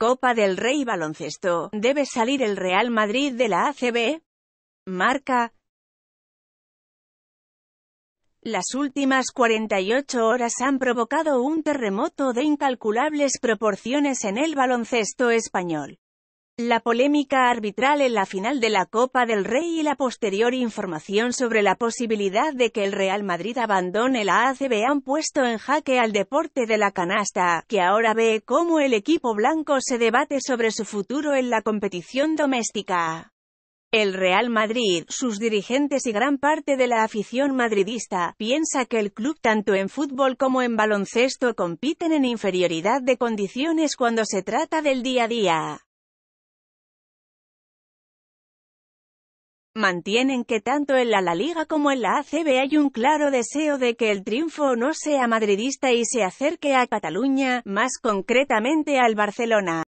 Copa del Rey Baloncesto, debe salir el Real Madrid de la ACB. Marca. Las últimas 48 horas han provocado un terremoto de incalculables proporciones en el baloncesto español. La polémica arbitral en la final de la Copa del Rey y la posterior información sobre la posibilidad de que el Real Madrid abandone la ACB han puesto en jaque al deporte de la canasta, que ahora ve cómo el equipo blanco se debate sobre su futuro en la competición doméstica. El Real Madrid, sus dirigentes y gran parte de la afición madridista, piensa que el club tanto en fútbol como en baloncesto compiten en inferioridad de condiciones cuando se trata del día a día. mantienen que tanto en la La Liga como en la ACB hay un claro deseo de que el triunfo no sea madridista y se acerque a Cataluña, más concretamente al Barcelona.